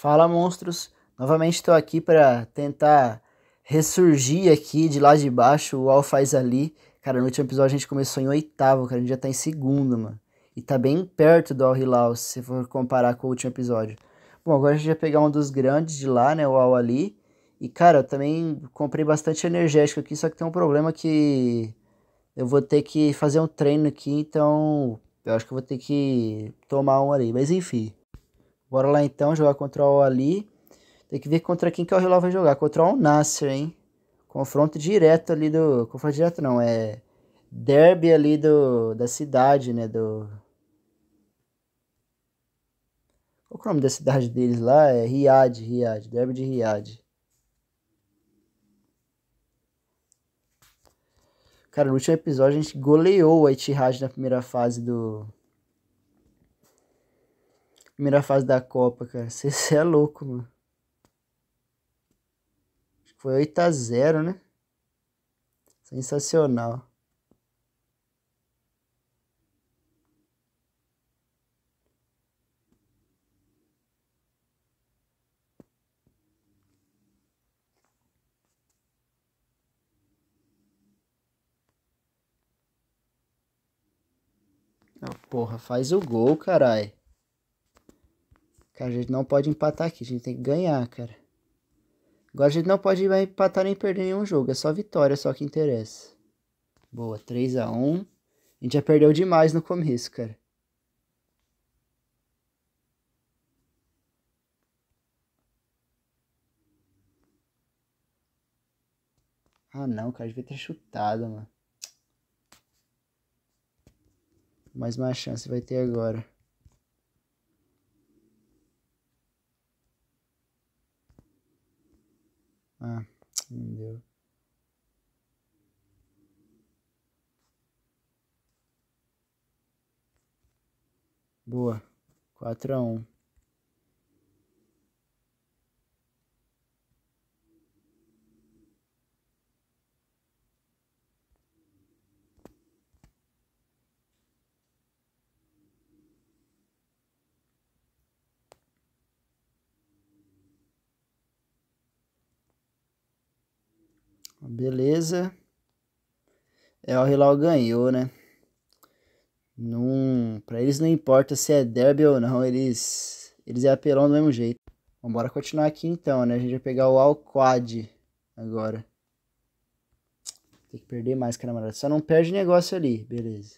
Fala monstros, novamente estou aqui para tentar ressurgir aqui de lá de baixo o Al faz ali. Cara, no último episódio a gente começou em oitavo, cara, a gente já tá em segundo, mano. E tá bem perto do Al Hilal, se for comparar com o último episódio. Bom, agora a gente vai pegar um dos grandes de lá, né, o Al ali. E cara, eu também comprei bastante energético aqui, só que tem um problema que eu vou ter que fazer um treino aqui, então eu acho que eu vou ter que tomar um ali, mas enfim. Bora lá então jogar contra o Ali. Tem que ver contra quem que o Hilal vai jogar. Contra o Nasser, hein? Confronto direto ali do. Confronto direto não, é. Derby ali do, da cidade, né? Do. Qual é o nome da cidade deles lá? É Riad, Riad, Derby de Riad. Cara, no último episódio a gente goleou a Etihad na primeira fase do, primeira fase da Copa, cara. Você é louco, mano. Acho que foi 8x0, né? Sensacional. Ah, porra, faz o gol, carai. Cara, a gente não pode empatar aqui, a gente tem que ganhar, cara. Agora a gente não pode empatar nem perder nenhum jogo, é só vitória é só que interessa. Boa, 3 a 1 A gente já perdeu demais no começo, cara. Ah não, cara, devia ter chutado, mano. Mais uma chance vai ter agora. entendeu? Boa. 4 a 1. Beleza. É, o Hilal ganhou, né? Num, pra eles não importa se é derby ou não, eles, eles é apelão do mesmo jeito. vamos bora continuar aqui então, né? A gente vai pegar o Alquad agora. Tem que perder mais, camarada. Só não perde negócio ali, beleza.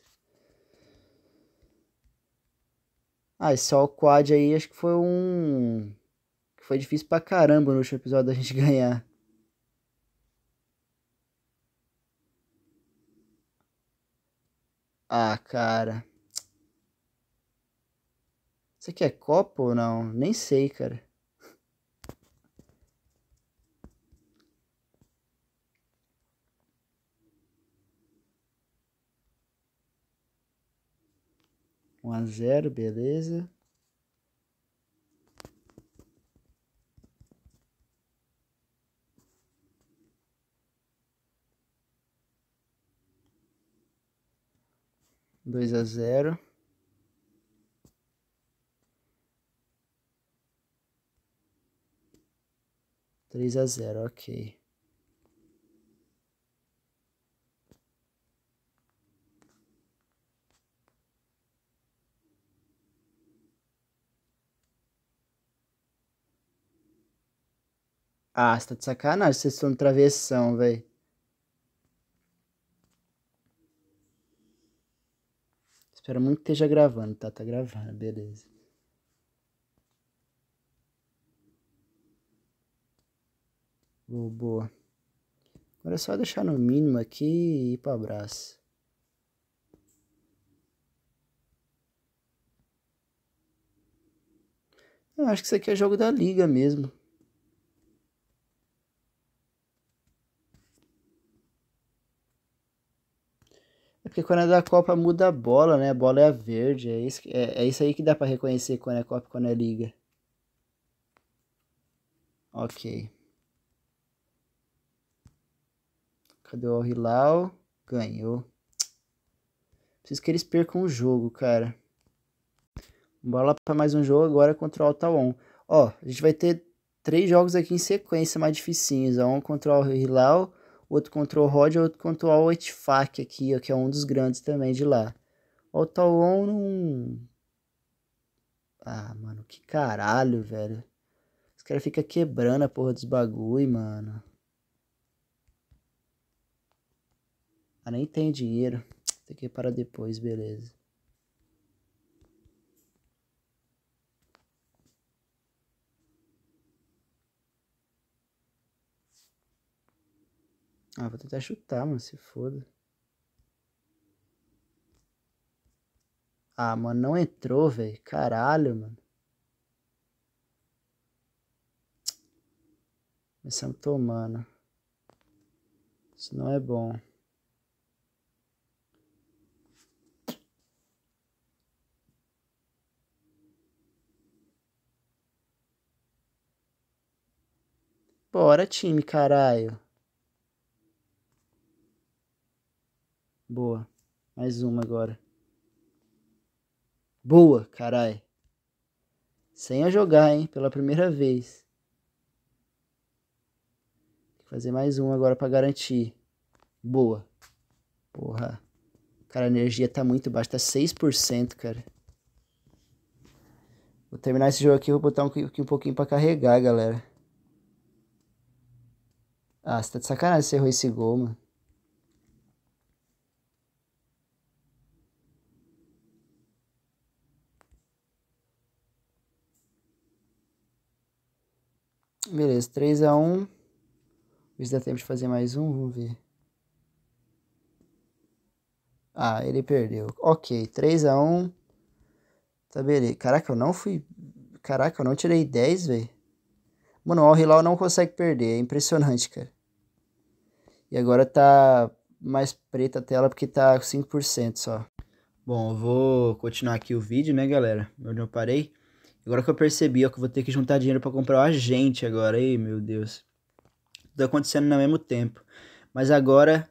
Ah, esse Alquad aí acho que foi um... que Foi difícil pra caramba no último episódio da gente ganhar. Ah, cara. Isso aqui é copo ou não? Nem sei, cara. Um a zero, beleza. dois a zero. Três a zero, ok. Ah, você tá de sacanagem, vocês estão no travessão, velho. Espero muito que esteja gravando, tá? Tá gravando, beleza. Boa, boa. Agora é só deixar no mínimo aqui e ir para abraço. Eu acho que isso aqui é jogo da liga mesmo. porque quando é da Copa muda a bola, né? A bola é a verde. É isso, é, é isso aí que dá para reconhecer quando é Copa e quando é Liga. Ok. Cadê o Hilal? Ganhou. Preciso que eles percam o jogo, cara. Bola para mais um jogo agora contra o Altawan. Ó, a gente vai ter três jogos aqui em sequência mais dificinhos. Um contra o Hilal, outro contra o Rod, outro contra o Al-Etfak aqui, que é um dos grandes também de lá. O Talon não... Ah, mano, que caralho, velho. Os caras ficam quebrando a porra dos bagulho, mano. Ah, nem tem dinheiro. Tem que parar depois, beleza. Ah, vou tentar chutar, mano, se foda. Ah, mano, não entrou, velho. Caralho, mano. Começamos tomando. Isso não é bom. Bora, time, caralho. Boa. Mais uma agora. Boa, carai. Sem a jogar, hein? Pela primeira vez. Vou fazer mais uma agora para garantir. Boa. Porra. Cara, a energia tá muito baixa, tá 6%, cara. Vou terminar esse jogo aqui, vou botar um, um pouquinho pra carregar, galera. Ah, você tá de sacanagem, você errou esse gol, mano. 3 a 1. Vê se dá tempo de fazer mais um, vamos ver. Ah, ele perdeu. Ok, 3 a 1. Tá beleza. Caraca, eu não fui... Caraca, eu não tirei 10, velho. Mano, o Al Hilal não consegue perder, é impressionante, cara. E agora tá mais preta a tela porque tá 5% só. Bom, eu vou continuar aqui o vídeo, né, galera? Onde eu parei. Agora que eu percebi, ó, que eu vou ter que juntar dinheiro para comprar o agente agora. Ei, meu Deus. Tudo acontecendo no mesmo tempo. Mas agora.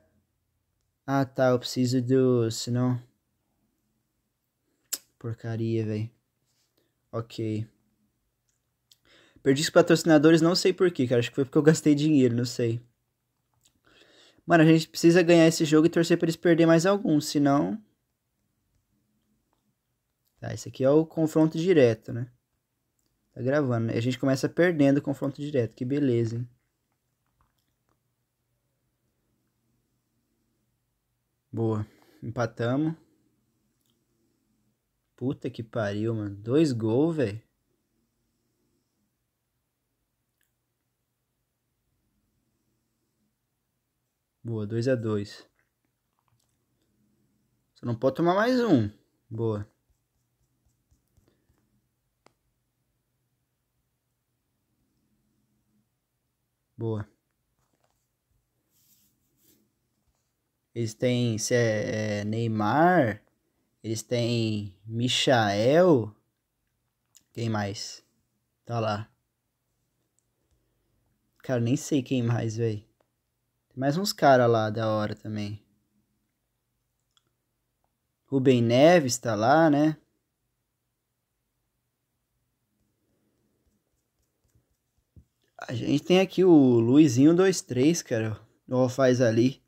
Ah, tá. Eu preciso do. Senão. Porcaria, velho. Ok. Perdi os patrocinadores, não sei porquê, cara. Acho que foi porque eu gastei dinheiro, não sei. Mano, a gente precisa ganhar esse jogo e torcer pra eles perderem mais alguns senão. Tá, esse aqui é o confronto direto, né? Tá gravando, né? A gente começa perdendo o confronto direto. Que beleza, hein? Boa. Empatamos. Puta que pariu, mano. Dois gols, velho. Boa, 2 a 2 Você não pode tomar mais um. Boa. Boa. Eles têm é, é, Neymar, eles têm Michael. Quem mais? Tá lá. Cara, nem sei quem mais, velho. Tem mais uns caras lá da hora também. Rubem Neves tá lá, né? A gente tem aqui o Luizinho 23, cara. O faz ali.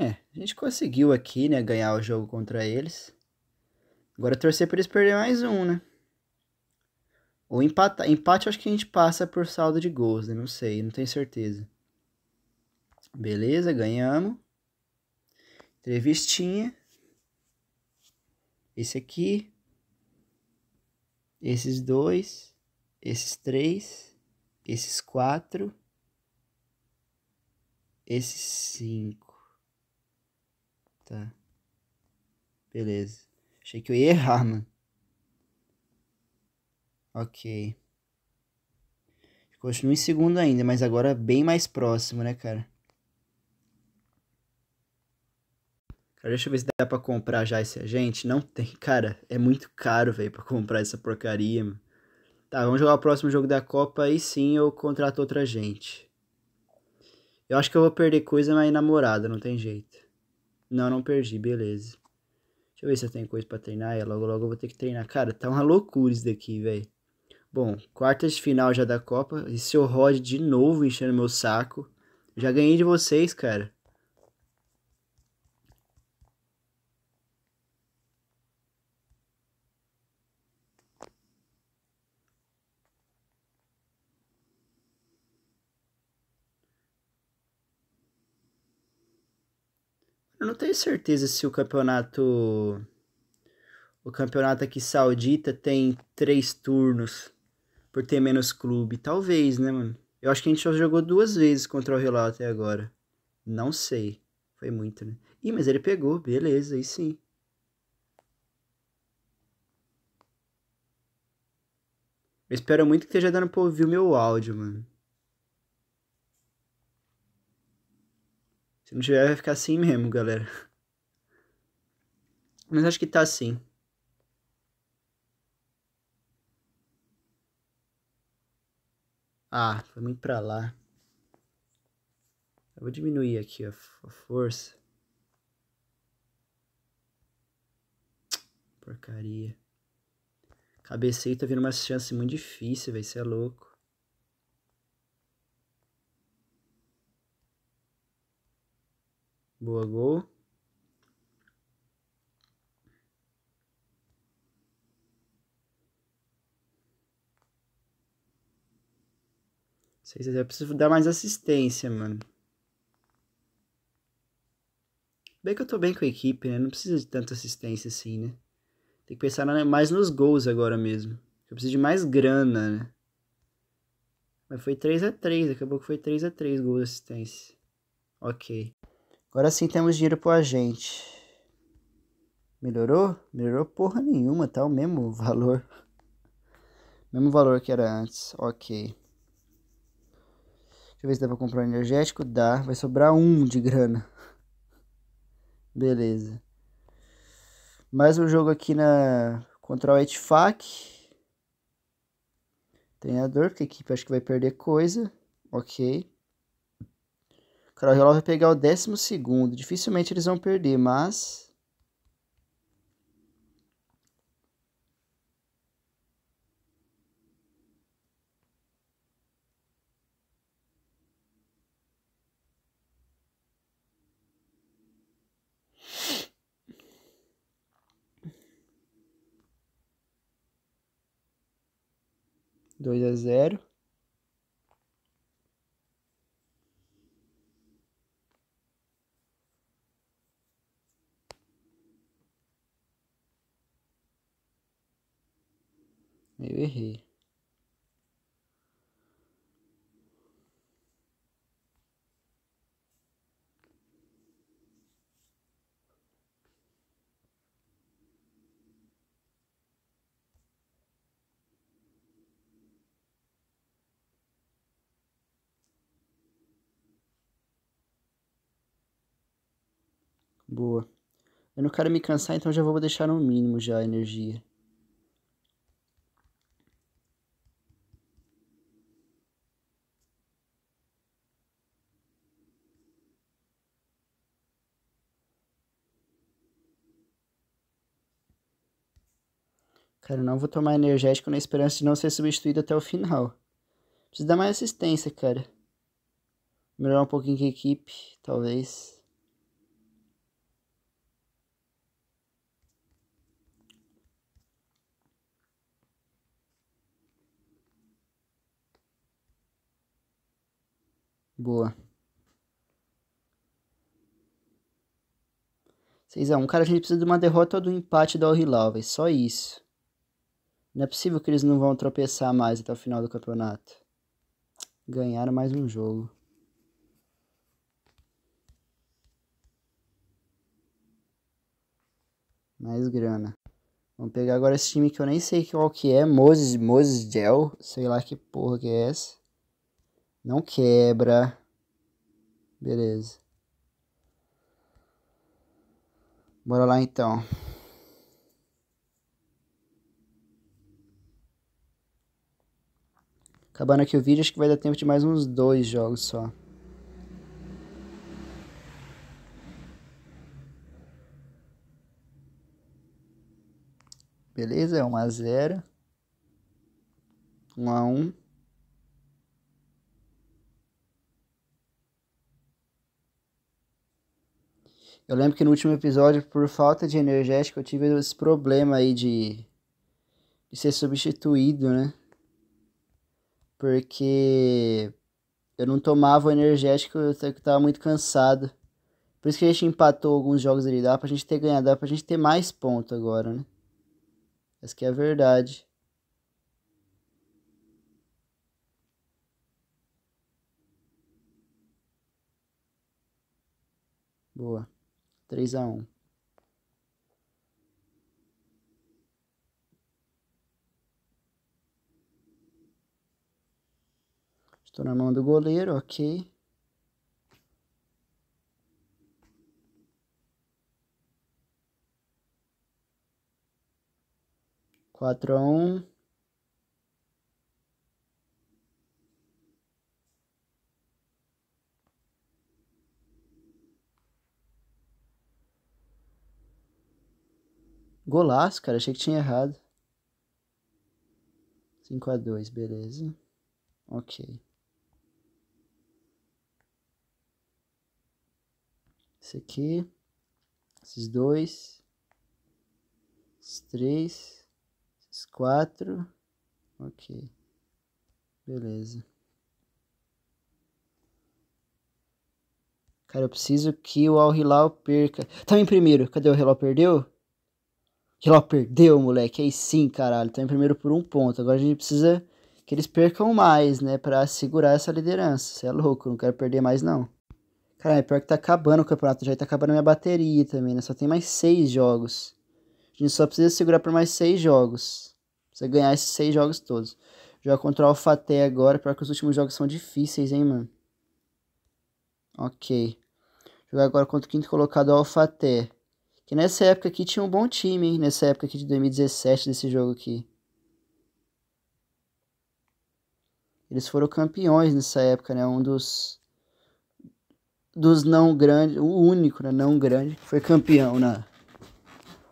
É, a gente conseguiu aqui, né, ganhar o jogo contra eles. Agora torcer para eles perderem mais um, né? Ou empate, empate acho que a gente passa por saldo de gols, né? Não sei, não tenho certeza. Beleza, ganhamos. Entrevistinha. Esse aqui. Esses dois. Esses três. Esses quatro. Esses cinco. Tá. Beleza. Achei que eu ia errar, mano. Ok. Continua em segundo ainda, mas agora bem mais próximo, né, cara? Cara, deixa eu ver se dá pra comprar já esse agente. Não tem, cara. É muito caro, velho, pra comprar essa porcaria, mano. Tá, vamos jogar o próximo jogo da Copa e sim eu contrato outra gente. Eu acho que eu vou perder coisa na namorada, não tem jeito. Não, não perdi, beleza. Deixa eu ver se eu tenho coisa pra treinar. logo, logo eu vou ter que treinar. Cara, tá uma loucura isso daqui, velho. Bom, quartas de final já da Copa. E seu Rod de novo enchendo meu saco. Já ganhei de vocês, cara. Eu não tenho certeza se o campeonato. O campeonato aqui saudita tem três turnos por ter menos clube. Talvez, né, mano? Eu acho que a gente só jogou duas vezes contra o Relato até agora. Não sei. Foi muito, né? Ih, mas ele pegou. Beleza, aí sim. Eu espero muito que esteja dando pra ouvir o meu áudio, mano. Se não tiver, vai ficar assim mesmo, galera. Mas acho que tá assim. Ah, foi muito pra lá. Eu vou diminuir aqui a, a força. Porcaria. Cabecei tá vindo uma chance muito difícil, vai Você é louco. Boa, gol. Sei se eu preciso dar mais assistência, mano. Bem que eu tô bem com a equipe, né? Não precisa de tanta assistência assim, né? Tem que pensar né, mais nos gols agora mesmo. Eu preciso de mais grana, né? Mas foi 3 a 3 acabou que foi 3 a 3 gols de assistência. Ok. Agora sim temos dinheiro pro agente. Melhorou? Melhorou porra nenhuma, tá o mesmo valor. Mesmo valor que era antes. Ok. Deixa eu ver se dá pra comprar um energético. Dá. Vai sobrar um de grana. Beleza. Mais um jogo aqui na contra o Etfac. Treinador, porque a equipe acho que vai perder coisa. Ok. Carol vai pegar o décimo segundo. Dificilmente eles vão perder, mas zero. Eu errei. Boa. Eu não quero me cansar, então já vou deixar no mínimo já a energia. Cara, eu não vou tomar energético na esperança de não ser substituído até o final. Preciso dar mais assistência, cara. Melhorar um pouquinho com a equipe, talvez. Boa. 6x1. Cara, a gente precisa de uma derrota ou do empate do Al-Hilal, velho. É só isso. Não é possível que eles não vão tropeçar mais até o final do campeonato. Ganharam mais um jogo. Mais grana. Vamos pegar agora esse time que eu nem sei qual que é. Moses, Moses Gel. Sei lá que porra que é essa. Não quebra. Beleza. Bora lá então. Acabando aqui o vídeo, acho que vai dar tempo de mais uns dois jogos só. Beleza, 1 é a 0. 1 a 1. Eu lembro que no último episódio, por falta de energético, eu tive esse problema aí de, de ser substituído, né? Porque eu não tomava o energético, eu tava muito cansado. Por isso que a gente empatou alguns jogos ali, dá pra gente ter ganhado, dá pra gente ter mais ponto agora, né? Essa que é a verdade. Boa. 3 a 1. Estou na mão do goleiro, ok. Quatro a um. Golaço, cara. Achei que tinha errado. 5x2, beleza. Ok. Esse aqui. Esses dois. Esses três. Esses quatro. Ok. Beleza. Cara, eu preciso que o Al Hilal perca. Tá em primeiro. Cadê o Al Hilal? Perdeu? que ela perdeu, moleque. Aí sim, caralho. Tá em primeiro por um ponto. Agora a gente precisa que eles percam mais, né? Pra segurar essa liderança. Você é louco, não quero perder mais, não. Caralho, pior que tá acabando o campeonato. Já tá acabando minha bateria também, né? Só tem mais seis jogos. A gente só precisa segurar por mais seis jogos. Precisa ganhar esses seis jogos todos. Jogar contra o Alphaté agora. Pior que os últimos jogos são difíceis, hein, mano? Ok. Jogar agora contra o quinto colocado, o Alphaté. Que nessa época aqui tinha um bom time, hein? Nessa época aqui de 2017, desse jogo aqui. Eles foram campeões nessa época, né? Um dos. Dos não grandes. O único, né? Não grande. Foi campeão na,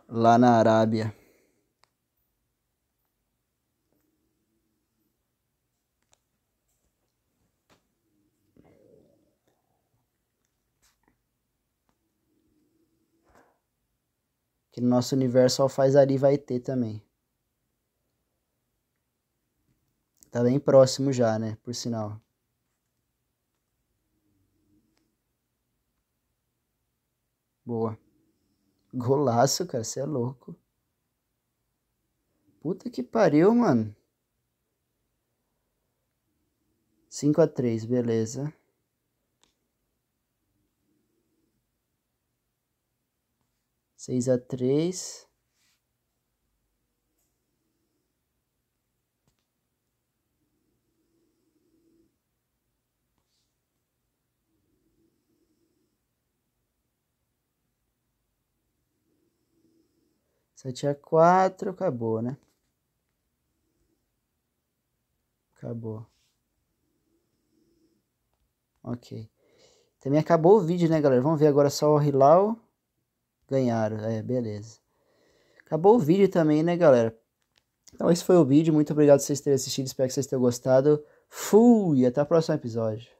lá na Arábia. Que no nosso universo a vai ter também. Tá bem próximo já, né? Por sinal. Boa. Golaço, cara. Você é louco. Puta que pariu, mano. 5 a 3 beleza. seis a três Sete a quatro acabou, né? Acabou. Ok. Também acabou o vídeo, né, galera? Vamos ver agora só o Hilal. Ganharam, é, beleza. Acabou o vídeo também, né, galera? Então, esse foi o vídeo. Muito obrigado por vocês terem assistido. Espero que vocês tenham gostado. Fui! Até o próximo episódio.